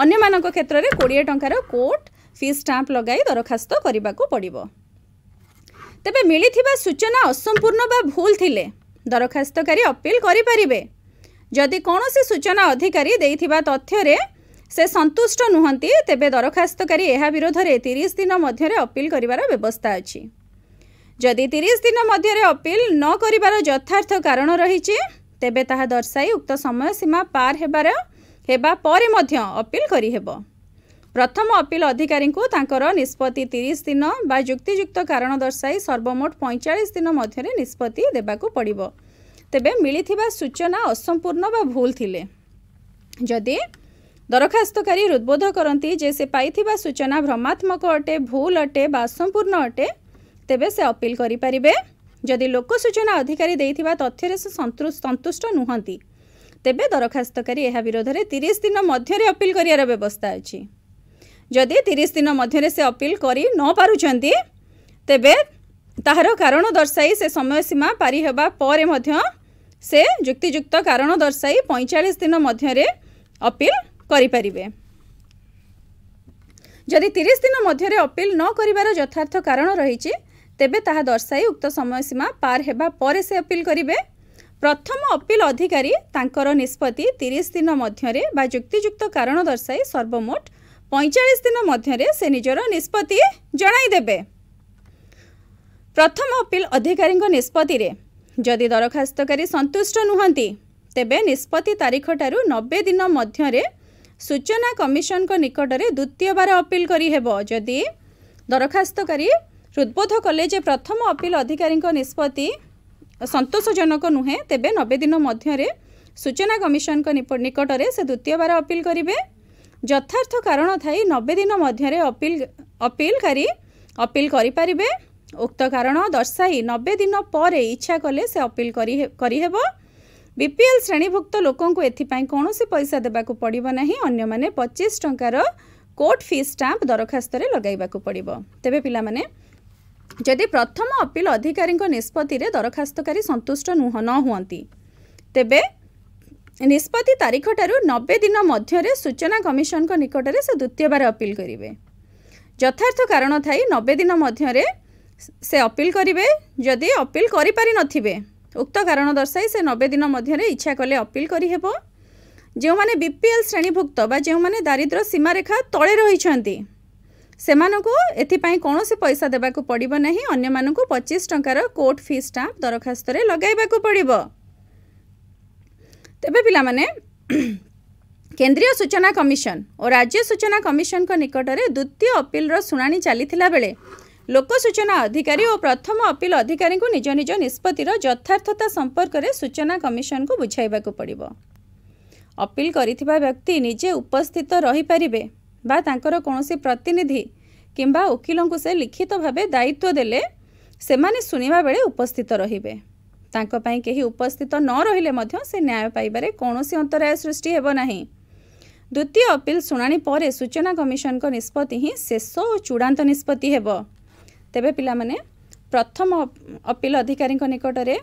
ଅନ୍ୟମାନଙ୍କ କ୍ଷେତ୍ରରେ କୋଡ଼ିଏ ଟଙ୍କାର କୋର୍ଟ ଫି ଷ୍ଟାମ୍ପ ଲଗାଇ ଦରଖାସ୍ତ କରିବାକୁ ପଡ଼ିବ ତେବେ ମିଳିଥିବା ସୂଚନା ଅସମ୍ପୂର୍ଣ୍ଣ ବା ଭୁଲ ଥିଲେ ଦରଖାସ୍ତକାରୀ ଅପିଲ କରିପାରିବେ ଯଦି କୌଣସି ସୂଚନା ଅଧିକାରୀ ଦେଇଥିବା ତଥ୍ୟରେ ସେ ସନ୍ତୁଷ୍ଟ ନୁହନ୍ତି ତେବେ ଦରଖାସ୍ତକାରୀ ଏହା ବିରୋଧରେ ତିରିଶ ଦିନ ମଧ୍ୟରେ ଅପିଲ କରିବାର ବ୍ୟବସ୍ଥା ଅଛି ଯଦି ତିରିଶ ଦିନ ମଧ୍ୟରେ ଅପିଲ ନ କରିବାର ଯଥାର୍ଥ କାରଣ ରହିଛି ତେବେ ତାହା ଦର୍ଶାଇ ଉକ୍ତ ସମୟ ସୀମା ପାର ହେବାର ହେବା ପରେ ମଧ୍ୟ ଅପିଲ୍ କରିହେବ ପ୍ରଥମ ଅପିଲ ଅଧିକାରୀଙ୍କୁ ତାଙ୍କର ନିଷ୍ପତ୍ତି ତିରିଶ ଦିନ ବା ଯୁକ୍ତିଯୁକ୍ତ କାରଣ ଦର୍ଶାଇ ସର୍ବମୋଟ ପଇଁଚାଳିଶ ଦିନ ମଧ୍ୟରେ ନିଷ୍ପତ୍ତି ଦେବାକୁ ପଡ଼ିବ ତେବେ ମିଳିଥିବା ସୂଚନା ଅସମ୍ପୂର୍ଣ୍ଣ ବା ଭୁଲ ଥିଲେ ଯଦି ଦରଖାସ୍ତକାରୀ ହୃଦ୍ବୋଧ କରନ୍ତି ଯେ ସେ ପାଇଥିବା ସୂଚନା ଭ୍ରମାତ୍ମକ ଅଟେ ଭୁଲ ଅଟେ ବା ଅସମ୍ପୂର୍ଣ୍ଣ ଅଟେ ତେବେ ସେ ଅପିଲ କରିପାରିବେ ଯଦି ଲୋକ ସୂଚନା ଅଧିକାରୀ ଦେଇଥିବା ତଥ୍ୟରେ ସେ ସନ୍ତୁଷ୍ଟ ନୁହଁନ୍ତି ତେବେ ଦରଖାସ୍ତକାରୀ ଏହା ବିରୋଧରେ ତିରିଶ ଦିନ ମଧ୍ୟରେ ଅପିଲ କରିବାର ବ୍ୟବସ୍ଥା ଅଛି ଯଦି ତିରିଶ ଦିନ ମଧ୍ୟରେ ସେ ଅପିଲ୍ କରି ନ ପାରୁଛନ୍ତି ତେବେ ତାହାର କାରଣ ଦର୍ଶାଇ ସେ ସମୟ ସୀମା ପାରି ହେବା ପରେ ମଧ୍ୟ ସେ ଯୁକ୍ତିଯୁକ୍ତ କାରଣ ଦର୍ଶାଇ ପଇଁଚାଳିଶ ଦିନ ମଧ୍ୟରେ ଅପିଲ୍ କରିପାରିବେ ଯଦି ତିରିଶ ଦିନ ମଧ୍ୟରେ ଅପିଲ୍ ନ କରିବାର ଯଥାର୍ଥ କାରଣ ରହିଛି ତେବେ ତାହା ଦର୍ଶାଇ ଉକ୍ତ ସମୟ ସୀମା ପାର ହେବା ପରେ ସେ ଅପିଲ୍ କରିବେ ପ୍ରଥମ ଅପିଲ୍ ଅଧିକାରୀ ତାଙ୍କର ନିଷ୍ପତ୍ତି ତିରିଶ ଦିନ ମଧ୍ୟରେ ବା ଯୁକ୍ତିଯୁକ୍ତ କାରଣ ଦର୍ଶାଇ ସର୍ବମୋଟ ପଇଁଚାଳିଶ ଦିନ ମଧ୍ୟରେ ସେ ନିଜର ନିଷ୍ପତ୍ତି ଜଣାଇଦେବେ ପ୍ରଥମ ଅପିଲ୍ ଅଧିକାରୀଙ୍କ ନିଷ୍ପତ୍ତିରେ ଯଦି ଦରଖାସ୍ତକାରୀ ସନ୍ତୁଷ୍ଟ ନୁହନ୍ତି ତେବେ ନିଷ୍ପତ୍ତି ତାରିଖଠାରୁ ନବେ ଦିନ ମଧ୍ୟରେ ସୂଚନା କମିଶନଙ୍କ ନିକଟରେ ଦ୍ୱିତୀୟବାର ଅପିଲ କରିହେବ ଯଦି ଦରଖାସ୍ତକାରୀ ହୃଦ୍ବୋଧ କଲେ ଯେ ପ୍ରଥମ ଅପିଲ ଅଧିକାରୀଙ୍କ ନିଷ୍ପତ୍ତି ସନ୍ତୋଷଜନକ ନୁହେଁ ତେବେ ନବେ ଦିନ ମଧ୍ୟରେ ସୂଚନା କମିଶନଙ୍କ ନିକଟରେ ସେ ଦ୍ୱିତୀୟବାର ଅପିଲ କରିବେ ଯଥାର୍ଥ କାରଣ ଥାଇ ନବେ ଦିନ ମଧ୍ୟରେ ଅପିଲ ଅପିଲକାରୀ ଅପିଲ କରିପାରିବେ ଉକ୍ତ କାରଣ ଦର୍ଶାଇ ନବେ ଦିନ ପରେ ଇଚ୍ଛା କଲେ ସେ ଅପିଲ କରିହେବ ବି ବିପିଏଲ୍ ଶ୍ରେଣୀଭୁକ୍ତ ଲୋକଙ୍କୁ ଏଥିପାଇଁ କୌଣସି ପଇସା ଦେବାକୁ ପଡ଼ିବ ନାହିଁ ଅନ୍ୟମାନେ ପଚିଶ ଟଙ୍କାର କୋର୍ଟ ଫି ଷ୍ଟାମ୍ପ ଦରଖାସ୍ତରେ ଲଗାଇବାକୁ ପଡ଼ିବ ତେବେ ପିଲାମାନେ ଯଦି ପ୍ରଥମ ଅପିଲ ଅଧିକାରୀଙ୍କ ନିଷ୍ପତ୍ତିରେ ଦରଖାସ୍ତକାରୀ ସନ୍ତୁଷ୍ଟ ନୁହଁ ନ ହୁଅନ୍ତି ତେବେ ନିଷ୍ପତ୍ତି ତାରିଖଠାରୁ ନବେ ଦିନ ମଧ୍ୟରେ ସୂଚନା କମିଶନଙ୍କ ନିକଟରେ ସେ ଦ୍ୱିତୀୟବାର ଅପିଲ୍ କରିବେ ଯଥାର୍ଥ କାରଣ ଥାଇ ନବେ ଦିନ ମଧ୍ୟରେ ସେ ଅପିଲ୍ କରିବେ ଯଦି ଅପିଲ୍ କରିପାରିନଥିବେ ଉକ୍ତ କାରଣ ଦର୍ଶାଇ ସେ ନବେ ଦିନ ମଧ୍ୟରେ ଇଚ୍ଛା କଲେ ଅପିଲ୍ କରିହେବ ଯେଉଁମାନେ ବିପିଏଲ୍ ଶ୍ରେଣୀଭୁକ୍ତ ବା ଯେଉଁମାନେ ଦାରିଦ୍ର୍ୟ ସୀମାରେଖା ତଳେ ରହିଛନ୍ତି ସେମାନଙ୍କୁ ଏଥିପାଇଁ କୌଣସି ପଇସା ଦେବାକୁ ପଡ଼ିବ ନାହିଁ ଅନ୍ୟମାନଙ୍କୁ ପଚିଶ ଟଙ୍କାର କୋର୍ଟ ଫି ଷ୍ଟାମ୍ପ ଦରଖାସ୍ତରେ ଲଗାଇବାକୁ ପଡ଼ିବ ତେବେ ପିଲାମାନେ କେନ୍ଦ୍ରୀୟ ସୂଚନା କମିଶନ ଓ ରାଜ୍ୟ ସୂଚନା କମିଶନଙ୍କ ନିକଟରେ ଦ୍ୱିତୀୟ ଅପିଲର ଶୁଣାଣି ଚାଲିଥିଲା ବେଳେ ଲୋକ ସୂଚନା ଅଧିକାରୀ ଓ ପ୍ରଥମ ଅପିଲ ଅଧିକାରୀଙ୍କୁ ନିଜ ନିଜ ନିଷ୍ପତ୍ତିର ଯଥାର୍ଥତା ସମ୍ପର୍କରେ ସୂଚନା କମିଶନକୁ ବୁଝାଇବାକୁ ପଡ଼ିବ ଅପିଲ କରିଥିବା ବ୍ୟକ୍ତି ନିଜେ ଉପସ୍ଥିତ ରହିପାରିବେ ବା ତାଙ୍କର କୌଣସି ପ୍ରତିନିଧି କିମ୍ବା ଓକିଲଙ୍କୁ ସେ ଲିଖିତ ଭାବେ ଦାୟିତ୍ୱ ଦେଲେ ସେମାନେ ଶୁଣିବା ବେଳେ ଉପସ୍ଥିତ ରହିବେ ତାଙ୍କ ପାଇଁ କେହି ଉପସ୍ଥିତ ନ ରହିଲେ ମଧ୍ୟ ସେ ନ୍ୟାୟ ପାଇବାରେ କୌଣସି ଅନ୍ତରାୟ ସୃଷ୍ଟି ହେବ ନାହିଁ ଦ୍ୱିତୀୟ ଅପିଲ୍ ଶୁଣାଣି ପରେ ସୂଚନା କମିଶନଙ୍କ ନିଷ୍ପତ୍ତି ହିଁ ଶେଷ ଓ ଚୂଡ଼ାନ୍ତ ନିଷ୍ପତ୍ତି ହେବ ତେବେ ପିଲାମାନେ ପ୍ରଥମ ଅପିଲ୍ ଅଧିକାରୀଙ୍କ ନିକଟରେ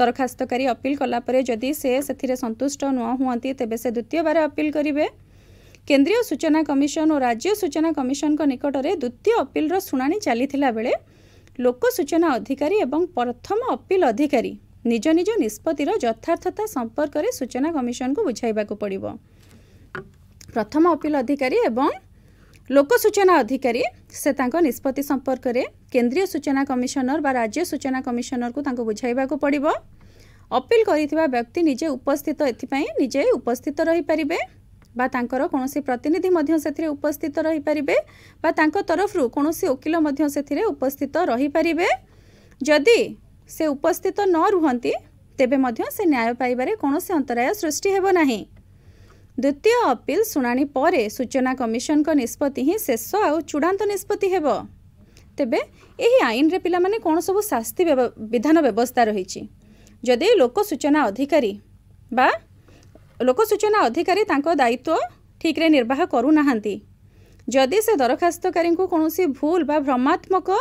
ଦରଖାସ୍ତକାରୀ ଅପିଲ୍ କଲାପରେ ଯଦି ସେ ସେଥିରେ ସନ୍ତୁଷ୍ଟ ନ ହୁଅନ୍ତି ତେବେ ସେ ଦ୍ୱିତୀୟବାର ଅପିଲ୍ କରିବେ କେନ୍ଦ୍ରୀୟ ସୂଚନା କମିଶନ ଓ ରାଜ୍ୟ ସୂଚନା କମିଶନଙ୍କ ନିକଟରେ ଦ୍ୱିତୀୟ ଅପିଲ୍ର ଶୁଣାଣି ଚାଲିଥିଲା ବେଳେ ଲୋକ ସୂଚନା ଅଧିକାରୀ ଏବଂ ପ୍ରଥମ ଅପିଲ୍ ଅଧିକାରୀ ନିଜ ନିଜ ନିଷ୍ପତ୍ତିର ଯଥାର୍ଥତା ସମ୍ପର୍କରେ ସୂଚନା କମିଶନକୁ ବୁଝାଇବାକୁ ପଡ଼ିବ ପ୍ରଥମ ଅପିଲ ଅଧିକାରୀ ଏବଂ ଲୋକ ସୂଚନା ଅଧିକାରୀ ସେ ତାଙ୍କ ନିଷ୍ପତ୍ତି ସମ୍ପର୍କରେ କେନ୍ଦ୍ରୀୟ ସୂଚନା କମିଶନର ବା ରାଜ୍ୟ ସୂଚନା କମିଶନରକୁ ତାଙ୍କୁ ବୁଝାଇବାକୁ ପଡ଼ିବ ଅପିଲ କରିଥିବା ବ୍ୟକ୍ତି ନିଜେ ଉପସ୍ଥିତ ଏଥିପାଇଁ ନିଜେ ଉପସ୍ଥିତ ରହିପାରିବେ ବା ତାଙ୍କର କୌଣସି ପ୍ରତିନିଧି ମଧ୍ୟ ସେଥିରେ ଉପସ୍ଥିତ ରହିପାରିବେ ବା ତାଙ୍କ ତରଫରୁ କୌଣସି ଓକିଲ ମଧ୍ୟ ସେଥିରେ ଉପସ୍ଥିତ ରହିପାରିବେ ଯଦି ସେ ଉପସ୍ଥିତ ନ ରୁହନ୍ତି ତେବେ ମଧ୍ୟ ସେ ନ୍ୟାୟ ପାଇବାରେ କୌଣସି ଅନ୍ତରାୟ ସୃଷ୍ଟି ହେବ ନାହିଁ ଦ୍ୱିତୀୟ ଅପିଲ୍ ଶୁଣାଣି ପରେ ସୂଚନା କମିଶନଙ୍କ ନିଷ୍ପତ୍ତି ହିଁ ଶେଷ ଆଉ ଚୂଡ଼ାନ୍ତ ନିଷ୍ପତ୍ତି ହେବ ତେବେ ଏହି ଆଇନରେ ପିଲାମାନେ କ'ଣ ସବୁ ଶାସ୍ତି ବିଧାନ ବ୍ୟବସ୍ଥା ରହିଛି ଯଦି ଲୋକ ସୂଚନା ଅଧିକାରୀ ବା ଲୋକ ସୂଚନା ଅଧିକାରୀ ତାଙ୍କ ଦାୟିତ୍ୱ ଠିକ୍ରେ ନିର୍ବାହ କରୁନାହାନ୍ତି ଯଦି ସେ ଦରଖାସ୍ତକାରୀଙ୍କୁ କୌଣସି ଭୁଲ ବା ଭ୍ରମାତ୍ମକ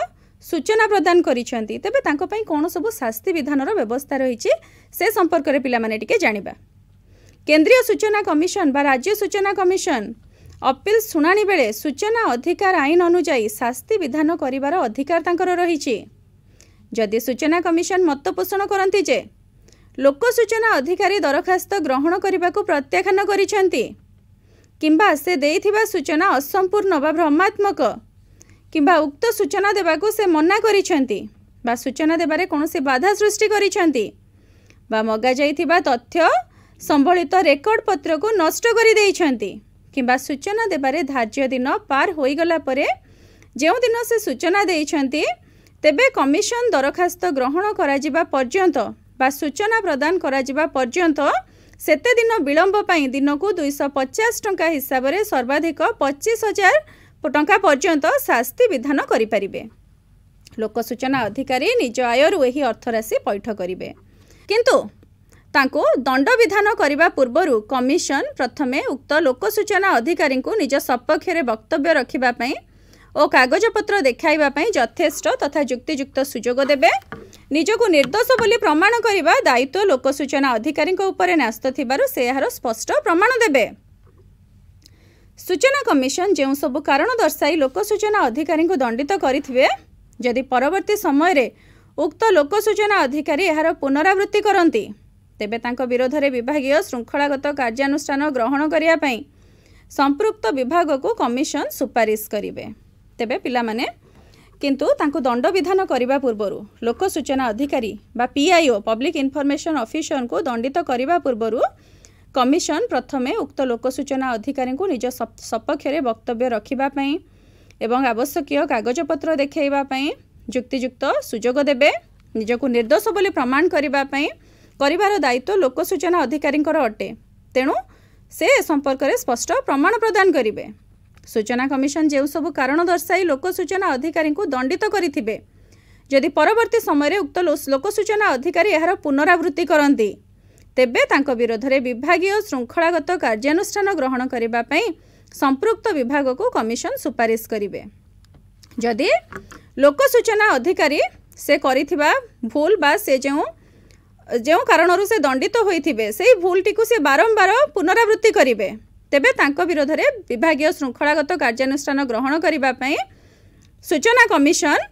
ସୂଚନା ପ୍ରଦାନ କରିଛନ୍ତି ତେବେ ତାଙ୍କ ପାଇଁ କ'ଣ ସବୁ ଶାସ୍ତି ବିଧାନର ବ୍ୟବସ୍ଥା ରହିଛି ସେ ସମ୍ପର୍କରେ ପିଲାମାନେ ଟିକେ ଜାଣିବା କେନ୍ଦ୍ରୀୟ ସୂଚନା କମିଶନ ବା ରାଜ୍ୟ ସୂଚନା କମିଶନ ଅପିଲ ଶୁଣାଣି ବେଳେ ସୂଚନା ଅଧିକାର ଆଇନ ଅନୁଯାୟୀ ଶାସ୍ତି ବିଧାନ କରିବାର ଅଧିକାର ତାଙ୍କର ରହିଛି ଯଦି ସୂଚନା କମିଶନ ମତ ପୋଷଣ କରନ୍ତି ଯେ ଲୋକ ସୂଚନା ଅଧିକାରୀ ଦରଖାସ୍ତ ଗ୍ରହଣ କରିବାକୁ ପ୍ରତ୍ୟାଖ୍ୟାନ କରିଛନ୍ତି କିମ୍ବା ସେ ଦେଇଥିବା ସୂଚନା ଅସମ୍ପୂର୍ଣ୍ଣ ବା ଭ୍ରମାତ୍ମକ କିମ୍ବା ଉକ୍ତ ସୂଚନା ଦେବାକୁ ସେ ମନା କରିଛନ୍ତି ବା ସୂଚନା ଦେବାରେ କୌଣସି ବାଧା ସୃଷ୍ଟି କରିଛନ୍ତି ବା ମଗାଯାଇଥିବା ତଥ୍ୟ ସମ୍ବଳିତ ରେକର୍ଡ଼ ପତ୍ରକୁ ନଷ୍ଟ କରିଦେଇଛନ୍ତି କିମ୍ବା ସୂଚନା ଦେବାରେ ଧାର୍ଯ୍ୟ ଦିନ ପାର ହୋଇଗଲା ପରେ ଯେଉଁଦିନ ସେ ସୂଚନା ଦେଇଛନ୍ତି ତେବେ କମିଶନ ଦରଖାସ୍ତ ଗ୍ରହଣ କରାଯିବା ପର୍ଯ୍ୟନ୍ତ ବା ସୂଚନା ପ୍ରଦାନ କରାଯିବା ପର୍ଯ୍ୟନ୍ତ ସେତେଦିନ ବିଳମ୍ବ ପାଇଁ ଦିନକୁ ଦୁଇଶହ ପଚାଶ ଟଙ୍କା ହିସାବରେ ସର୍ବାଧିକ ପଚିଶ ହଜାର ଟଙ୍କା ପର୍ଯ୍ୟନ୍ତ ଶାସ୍ତି ବିଧାନ କରିପାରିବେ ଲୋକ ସୂଚନା ଅଧିକାରୀ ନିଜ ଆୟରୁ ଏହି ଅର୍ଥରାଶି ପୈଠ କରିବେ କିନ୍ତୁ ତାଙ୍କୁ ଦଣ୍ଡବିଧାନ କରିବା ପୂର୍ବରୁ କମିଶନ ପ୍ରଥମେ ଉକ୍ତ ଲୋକ ସୂଚନା ଅଧିକାରୀଙ୍କୁ ନିଜ ସପକ୍ଷରେ ବକ୍ତବ୍ୟ ରଖିବା ପାଇଁ ଓ କାଗଜପତ୍ର ଦେଖାଇବା ପାଇଁ ଯଥେଷ୍ଟ ତଥା ଯୁକ୍ତିଯୁକ୍ତ ସୁଯୋଗ ଦେବେ ନିଜକୁ ନିର୍ଦ୍ଦୋଷ ବୋଲି ପ୍ରମାଣ କରିବା ଦାୟିତ୍ୱ ଲୋକ ସୂଚନା ଅଧିକାରୀଙ୍କ ଉପରେ ନ୍ୟସ୍ତ ଥିବାରୁ ସେ ଏହାର ସ୍ପଷ୍ଟ ପ୍ରମାଣ ଦେବେ ସୂଚନା କମିଶନ ଯେଉଁ ସବୁ କାରଣ ଦର୍ଶାଇ ଲୋକ ସୂଚନା ଅଧିକାରୀଙ୍କୁ ଦଣ୍ଡିତ କରିଥିବେ ଯଦି ପରବର୍ତ୍ତୀ ସମୟରେ ଉକ୍ତ ଲୋକ ସୂଚନା ଅଧିକାରୀ ଏହାର ପୁନରାବୃତ୍ତି କରନ୍ତି ତେବେ ତାଙ୍କ ବିରୋଧରେ ବିଭାଗୀୟ ଶୃଙ୍ଖଳାଗତ କାର୍ଯ୍ୟାନୁଷ୍ଠାନ ଗ୍ରହଣ କରିବା ପାଇଁ ସମ୍ପୃକ୍ତ ବିଭାଗକୁ କମିଶନ ସୁପାରିଶ କରିବେ ତେବେ ପିଲାମାନେ କିନ୍ତୁ ତାଙ୍କୁ ଦଣ୍ଡବିଧାନ କରିବା ପୂର୍ବରୁ ଲୋକ ସୂଚନା ଅଧିକାରୀ ବା ପିଆଇଓ ପବ୍ଲିକ୍ ଇନଫର୍ମେସନ୍ ଅଫିସରଙ୍କୁ ଦଣ୍ଡିତ କରିବା ପୂର୍ବରୁ କମିଶନ ପ୍ରଥମେ ଉକ୍ତ ଲୋକସୂଚନା ଅଧିକାରୀଙ୍କୁ ନିଜ ସପକ୍ଷରେ ବକ୍ତବ୍ୟ ରଖିବା ପାଇଁ ଏବଂ ଆବଶ୍ୟକୀୟ କାଗଜପତ୍ର ଦେଖାଇବା ପାଇଁ ଯୁକ୍ତିଯୁକ୍ତ ସୁଯୋଗ ଦେବେ ନିଜକୁ ନିର୍ଦ୍ଦୋଷ ବୋଲି ପ୍ରମାଣ କରିବା ପାଇଁ କରିବାର ଦାୟିତ୍ୱ ଲୋକସୂଚନା ଅଧିକାରୀଙ୍କର ଅଟେ ତେଣୁ ସେ ଏ ସମ୍ପର୍କରେ ସ୍ପଷ୍ଟ ପ୍ରମାଣ ପ୍ରଦାନ କରିବେ ସୂଚନା କମିଶନ ଯେଉଁସବୁ କାରଣ ଦର୍ଶାଇ ଲୋକସୂଚନା ଅଧିକାରୀଙ୍କୁ ଦଣ୍ଡିତ କରିଥିବେ ଯଦି ପରବର୍ତ୍ତୀ ସମୟରେ ଉକ୍ତ ଲୋକସୂଚନା ଅଧିକାରୀ ଏହାର ପୁନରାବୃତ୍ତି କରନ୍ତି ତେବେ ତାଙ୍କ ବିରୋଧରେ ବିଭାଗୀୟ ଶୃଙ୍ଖଳାଗତ କାର୍ଯ୍ୟାନୁଷ୍ଠାନ ଗ୍ରହଣ କରିବା ପାଇଁ ସମ୍ପୃକ୍ତ ବିଭାଗକୁ କମିଶନ ସୁପାରିଶ କରିବେ ଯଦି ଲୋକ ସୂଚନା ଅଧିକାରୀ ସେ କରିଥିବା ଭୁଲ ବା ସେ ଯେଉଁ ଯେଉଁ କାରଣରୁ ସେ ଦଣ୍ଡିତ ହୋଇଥିବେ ସେହି ଭୁଲଟିକୁ ସେ ବାରମ୍ବାର ପୁନରାବୃତ୍ତି କରିବେ ତେବେ ତାଙ୍କ ବିରୋଧରେ ବିଭାଗୀୟ ଶୃଙ୍ଖଳାଗତ କାର୍ଯ୍ୟାନୁଷ୍ଠାନ ଗ୍ରହଣ କରିବା ପାଇଁ ସୂଚନା କମିଶନ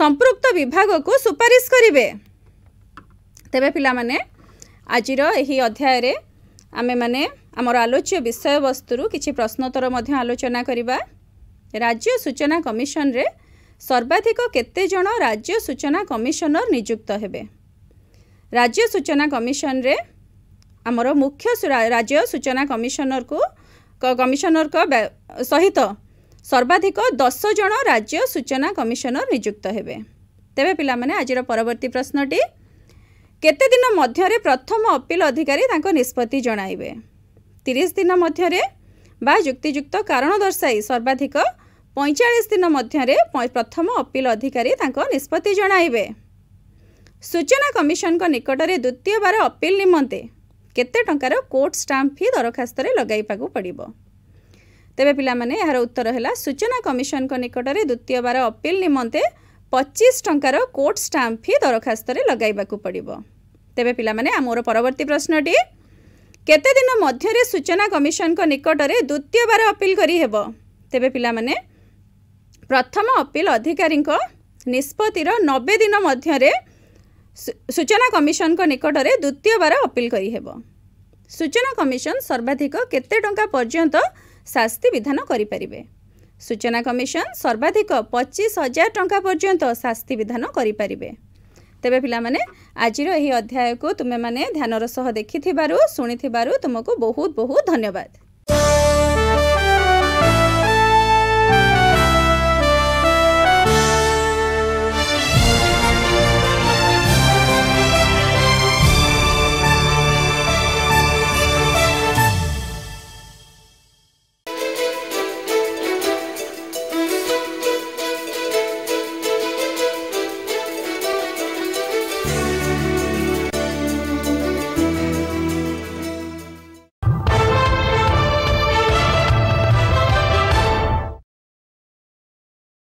ସମ୍ପୃକ୍ତ ବିଭାଗକୁ ସୁପାରିଶ କରିବେ ତେବେ ପିଲାମାନେ ଆଜିର ଏହି ଅଧ୍ୟାୟରେ ଆମେମାନେ ଆମର ଆଲୋଚ୍ୟ ବିଷୟବସ୍ତୁରୁ କିଛି ପ୍ରଶ୍ନୋତ୍ତର ମଧ୍ୟ ଆଲୋଚନା କରିବା ରାଜ୍ୟ ସୂଚନା କମିଶନରେ ସର୍ବାଧିକ କେତେଜଣ ରାଜ୍ୟ ସୂଚନା କମିଶନର ନିଯୁକ୍ତ ହେବେ ରାଜ୍ୟ ସୂଚନା କମିଶନରେ ଆମର ମୁଖ୍ୟ ରାଜ୍ୟ ସୂଚନା କମିଶନରକୁ କମିଶନରଙ୍କ ସହିତ ସର୍ବାଧିକ ଦଶ ଜଣ ରାଜ୍ୟ ସୂଚନା କମିଶନର ନିଯୁକ୍ତ ହେବେ ତେବେ ପିଲାମାନେ ଆଜିର ପରବର୍ତ୍ତୀ ପ୍ରଶ୍ନଟି କେତେ ଦିନ ମଧ୍ୟରେ ପ୍ରଥମ ଅପିଲ ଅଧିକାରୀ ତାଙ୍କ ନିଷ୍ପତ୍ତି ଜଣାଇବେ ତିରିଶ ଦିନ ମଧ୍ୟରେ ବା ଯୁକ୍ତିଯୁକ୍ତ କାରଣ ଦର୍ଶାଇ ସର୍ବାଧିକ ପଇଁଚାଳିଶ ଦିନ ମଧ୍ୟରେ ପ୍ରଥମ ଅପିଲ ଅଧିକାରୀ ତାଙ୍କ ନିଷ୍ପତ୍ତି ଜଣାଇବେ ସୂଚନା କମିଶନଙ୍କ ନିକଟରେ ଦ୍ୱିତୀୟବାର ଅପିଲ ନିମନ୍ତେ କେତେ ଟଙ୍କାର କୋର୍ଟ ଷ୍ଟାମ୍ପ ଫି ଦରଖାସ୍ତରେ ଲଗାଇବାକୁ ପଡ଼ିବ ତେବେ ପିଲାମାନେ ଏହାର ଉତ୍ତର ହେଲା ସୂଚନା କମିଶନଙ୍କ ନିକଟରେ ଦ୍ୱିତୀୟବାର ଅପିଲ ନିମନ୍ତେ ପଚିଶ ଟଙ୍କାର କୋର୍ଟ ଷ୍ଟାମ୍ପ ଫି ଦରଖାସ୍ତରେ ଲଗାଇବାକୁ ପଡ଼ିବ ତେବେ ପିଲାମାନେ ଆମର ପରବର୍ତ୍ତୀ ପ୍ରଶ୍ନଟି କେତେ ଦିନ ମଧ୍ୟରେ ସୂଚନା କମିଶନଙ୍କ ନିକଟରେ ଦ୍ୱିତୀୟବାର ଅପିଲ କରିହେବ ତେବେ ପିଲାମାନେ ପ୍ରଥମ ଅପିଲ୍ ଅଧିକାରୀଙ୍କ ନିଷ୍ପତ୍ତିର ନବେ ଦିନ ମଧ୍ୟରେ ସୂଚନା କମିଶନଙ୍କ ନିକଟରେ ଦ୍ୱିତୀୟ ବାର ଅପିଲ କରିହେବ ସୂଚନା କମିଶନ ସର୍ବାଧିକ କେତେ ଟଙ୍କା ପର୍ଯ୍ୟନ୍ତ ଶାସ୍ତି ବିଧାନ କରିପାରିବେ ସୂଚନା କମିଶନ ସର୍ବାଧିକ ପଚିଶ ହଜାର ଟଙ୍କା ପର୍ଯ୍ୟନ୍ତ ଶାସ୍ତି ବିଧାନ କରିପାରିବେ ତେବେ ପିଲାମାନେ ଆଜିର ଏହି ଅଧ୍ୟାୟକୁ ତୁମେମାନେ ଧ୍ୟାନର ସହ ଦେଖିଥିବାରୁ ଶୁଣିଥିବାରୁ ତୁମକୁ ବହୁତ ବହୁତ ଧନ୍ୟବାଦ